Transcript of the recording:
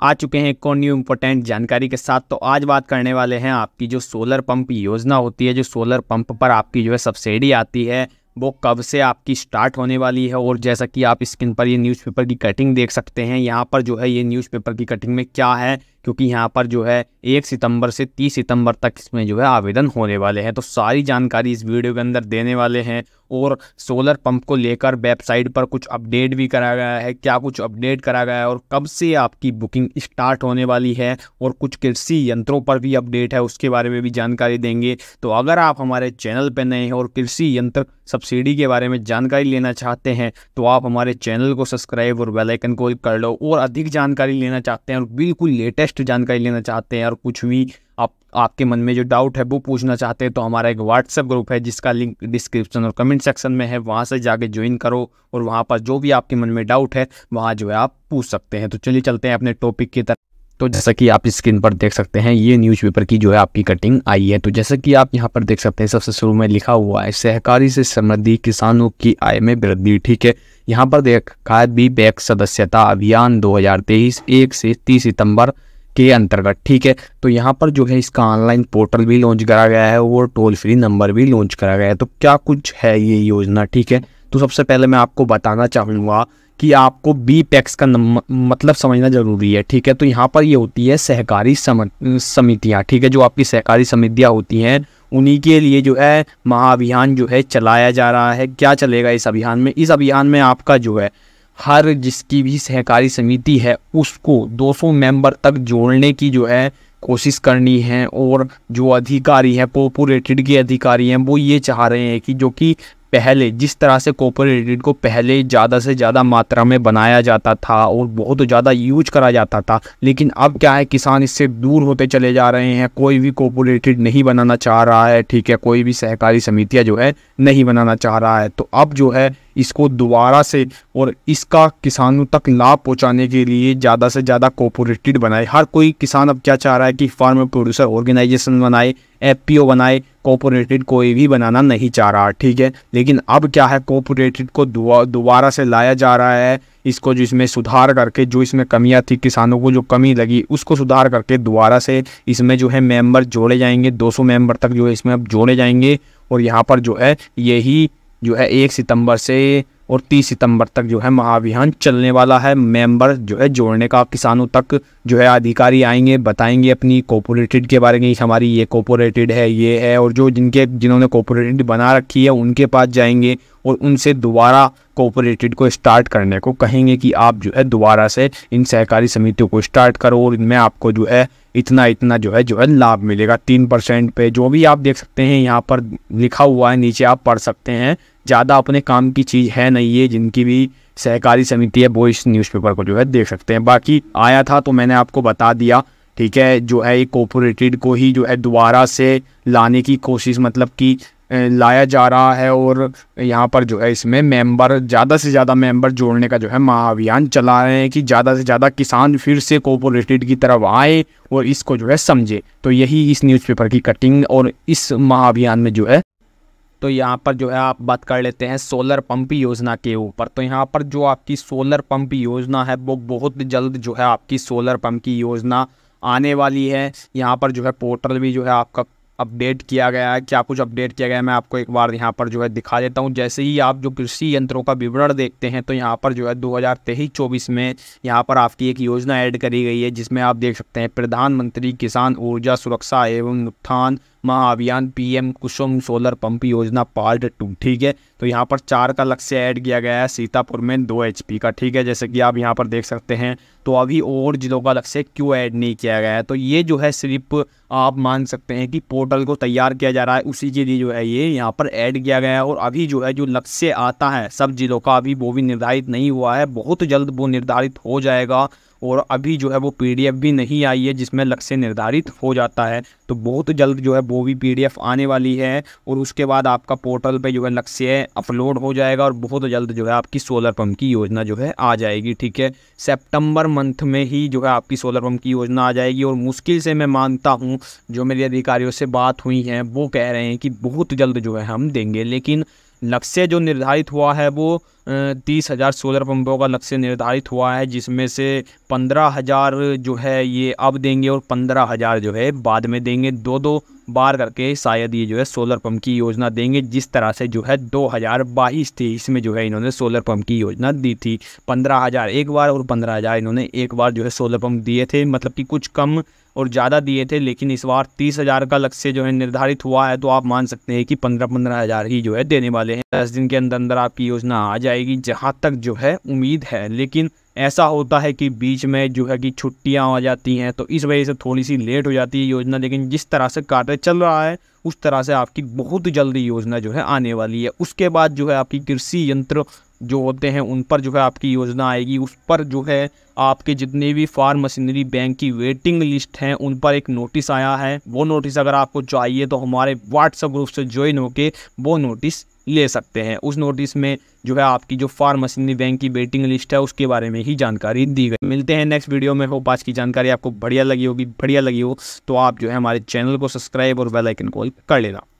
आ चुके हैं एक और न्यू इम्पोर्टेंट जानकारी के साथ तो आज बात करने वाले हैं आपकी जो सोलर पंप योजना होती है जो सोलर पंप पर आपकी जो है सब्सिडी आती है वो कब से आपकी स्टार्ट होने वाली है और जैसा कि आप स्क्रीन पर ये न्यूज़पेपर की कटिंग देख सकते हैं यहाँ पर जो है ये न्यूज़पेपर की कटिंग में क्या है क्योंकि यहाँ पर जो है एक सितंबर से तीस सितंबर तक इसमें जो है आवेदन होने वाले हैं तो सारी जानकारी इस वीडियो के अंदर देने वाले हैं और सोलर पंप को लेकर वेबसाइट पर कुछ अपडेट भी करा गया है क्या कुछ अपडेट करा गया है और कब से आपकी बुकिंग स्टार्ट होने वाली है और कुछ कृषि यंत्रों पर भी अपडेट है उसके बारे में भी जानकारी देंगे तो अगर आप हमारे चैनल पर नए हैं और कृषि यंत्र सब्सिडी के बारे में जानकारी लेना चाहते हैं तो आप हमारे चैनल को सब्सक्राइब और बेलाइकन को कर लो और अधिक जानकारी लेना चाहते हैं और बिल्कुल लेटेस्ट स्पष्ट जानकारी लेना चाहते हैं और कुछ भी आप आपके मन में जो डाउट है वो पूछना चाहते हैं तो हमारा एक व्हाट्सएप ग्रुप है जिसका लिंक डिस्क्रिप्शन और कमेंट सेक्शन में है वहाँ से जाके ज्वाइन करो और वहाँ पर जो भी आपके मन में डाउट है वहाँ जो है आप पूछ सकते हैं तो चलिए चलते हैं अपने टॉपिक की तरफ तो जैसा कि आप स्क्रीन पर देख सकते हैं ये न्यूज़पेपर की जो है आपकी कटिंग आई है तो जैसा कि आप यहाँ पर देख सकते हैं सबसे शुरू में लिखा हुआ है सहकारी से समृद्धि किसानों की आय में वृद्धि ठीक है यहाँ पर देखा है बी बैक सदस्यता अभियान 2023 एक से 30 सितंबर के अंतर्गत ठीक है तो यहाँ पर जो है इसका ऑनलाइन पोर्टल भी लॉन्च करा गया है और टोल फ्री नंबर भी लॉन्च करा गया है तो क्या कुछ है ये योजना ठीक है तो सबसे पहले मैं आपको बताना चाहूँगा कि आपको बी पैक्स e का मतलब समझना ज़रूरी है ठीक है तो यहाँ पर ये होती है सहकारी समितियाँ ठीक है जो आपकी सहकारी समितियाँ होती हैं उन्हीं के लिए जो है महाअभियान जो है चलाया जा रहा है क्या चलेगा इस अभियान में इस अभियान में आपका जो है हर जिसकी भी सहकारी समिति है उसको 200 मेंबर तक जोड़ने की जो है कोशिश करनी है और जो अधिकारी है कोपोरेटेड के अधिकारी हैं वो ये चाह रहे हैं कि जो कि पहले जिस तरह से कोपोरेटेड को पहले ज़्यादा से ज़्यादा मात्रा में बनाया जाता था और बहुत ज़्यादा यूज करा जाता था लेकिन अब क्या है किसान इससे दूर होते चले जा रहे हैं कोई भी कोपोरेटेड नहीं बनाना चाह रहा है ठीक है कोई भी सहकारी समितियाँ जो है नहीं बनाना चाह रहा है तो अब जो है इसको दोबारा से और इसका किसानों तक लाभ पहुंचाने के लिए ज़्यादा से ज़्यादा कोऑपरेटेड बनाए हर कोई किसान अब क्या चाह रहा है कि फार्म प्रोड्यूसर ऑर्गेनाइजेशन बनाए एफ बनाए कोऑपरेटेड कोई भी बनाना नहीं चाह रहा ठीक है लेकिन अब क्या है कोपोरेटिड को दोबारा से लाया जा रहा है इसको जिसमें सुधार करके जो इसमें कमियाँ थी किसानों को जो कमी लगी उसको सुधार करके दोबारा से इसमें जो है मेंबर जोड़े जाएंगे 200 मेंबर तक जो है इसमें अब जोड़े जाएंगे और यहाँ पर जो है यही जो है एक सितंबर से और तीस सितंबर तक जो है महाअभियान चलने वाला है मेंबर जो है जोड़ने का किसानों तक जो है अधिकारी आएंगे बताएंगे अपनी कोपोरेटेड के बारे में हमारी ये कोपोरेटेड है ये है और जो जिनके जिन्होंने कोपोरेटेड बना रखी है उनके पास जाएंगे और उनसे दोबारा कोऑपरेटेड को स्टार्ट करने को कहेंगे कि आप जो है दोबारा से इन सहकारी समितियों को स्टार्ट करो और इनमें आपको जो है इतना इतना जो है जो है लाभ मिलेगा तीन परसेंट पे जो भी आप देख सकते हैं यहाँ पर लिखा हुआ है नीचे आप पढ़ सकते हैं ज़्यादा अपने काम की चीज़ है नहीं है जिनकी भी सहकारी समिति है वो इस न्यूज़पेपर को जो है देख सकते हैं बाकी आया था तो मैंने आपको बता दिया ठीक है जो है ये कोपोरेटेड को ही जो है दोबारा से लाने की कोशिश मतलब कि लाया जा रहा है और यहाँ पर जो है इसमें मेंबर ज़्यादा से ज़्यादा मेंबर जोड़ने का जो है महाअभियान चला रहे हैं कि ज़्यादा से ज़्यादा किसान फिर से कोपोरेटेड की तरफ आए और इसको जो है समझे तो यही इस न्यूज़पेपर की कटिंग और इस महाअभियान में जो है तो यहाँ पर जो है आप बात कर लेते हैं सोलर पंप योजना के ऊपर तो यहाँ पर जो आपकी सोलर पंप योजना है वो बहुत जल्द जो है आपकी सोलर पंप की योजना आने वाली है यहाँ पर जो है पोर्टल भी जो है आपका अपडेट किया गया है क्या कुछ अपडेट किया गया है मैं आपको एक बार यहाँ पर जो है दिखा देता हूँ जैसे ही आप जो कृषि यंत्रों का विवरण देखते हैं तो यहाँ पर जो है 2023-24 में यहाँ पर आपकी एक योजना ऐड करी गई है जिसमें आप देख सकते हैं प्रधानमंत्री किसान ऊर्जा सुरक्षा एवं उत्थान महाअभियान पीएम कुसुम सोलर पंप योजना पार्ट टू ठीक है तो यहाँ पर चार का लक्ष्य ऐड किया गया है सीतापुर में दो एच का ठीक है जैसे कि आप यहाँ पर देख सकते हैं तो अभी और जिलों का लक्ष्य क्यों ऐड नहीं किया गया है तो ये जो है सिर्फ आप मान सकते हैं कि पोर्टल को तैयार किया जा रहा है उसी के लिए जो है ये यहाँ पर ऐड किया गया है और अभी जो है जो लक्ष्य आता है सब जिलों का अभी वो भी निर्धारित नहीं हुआ है बहुत जल्द वो निर्धारित हो जाएगा और अभी जो है वो पीडीएफ भी नहीं आई है जिसमें लक्ष्य निर्धारित हो जाता है तो बहुत जल्द जो है वो भी पीडीएफ आने वाली है और उसके बाद आपका पोर्टल पे जो है लक्ष्य अपलोड हो जाएगा और बहुत जल्द जो है आपकी सोलर पम्प की योजना जो है आ जाएगी ठीक है सेप्टंबर मंथ में ही जो है आपकी सोलर पम्प की योजना आ जाएगी और मुश्किल से मैं मानता हूँ जो मेरे अधिकारियों से बात हुई है वो कह रहे हैं कि बहुत जल्द जो है हम देंगे लेकिन लक्ष्य जो निर्धारित हुआ है वो तीस हज़ार सोलर पंपों का लक्ष्य निर्धारित हुआ है जिसमें से पंद्रह हज़ार जो है ये अब देंगे और पंद्रह हज़ार जो है बाद में देंगे दो दो बार करके शायद ये जो है सोलर पंप की योजना देंगे जिस तरह से जो है दो हज़ार बाईस तेईस में जो है इन्होंने सोलर पंप की योजना दी थी पंद्रह हज़ार एक बार और पंद्रह हज़ार इन्होंने एक बार जो है सोलर पंप दिए थे मतलब कि कुछ कम और ज़्यादा दिए थे लेकिन इस बार तीस हज़ार का लक्ष्य जो है निर्धारित हुआ है तो आप मान सकते हैं कि पंद्रह पंद्रह हज़ार ही जो है देने वाले हैं दस दिन के अंदर अंदर आपकी योजना आ जाए जाएगी जहाँ तक जो है उम्मीद है लेकिन ऐसा होता है कि बीच में जो है कि छुट्टियाँ आ जाती हैं तो इस वजह से थोड़ी सी लेट हो जाती है योजना लेकिन जिस तरह से कार्य चल रहा है उस तरह से आपकी बहुत जल्दी योजना जो है आने वाली है उसके बाद जो है आपकी कृषि यंत्र जो होते हैं उन पर जो है आपकी योजना आएगी उस पर जो है आपके जितने भी फार्म मशीनरी बैंक की वेटिंग लिस्ट हैं उन पर एक नोटिस आया है वो नोटिस अगर आपको चाहिए तो हमारे व्हाट्सएप ग्रुप से ज्वाइन होकर वो नोटिस ले सकते हैं उस नोटिस में जो है आपकी जो फार्म मशीनरी बैंक की वेटिंग लिस्ट है उसके बारे में ही जानकारी दी गई मिलते हैं नेक्स्ट वीडियो में होप आज की जानकारी आपको बढ़िया लगी होगी बढ़िया लगी हो तो आप जो है हमारे चैनल को सब्सक्राइब और बेलाइकन कॉल कर लेना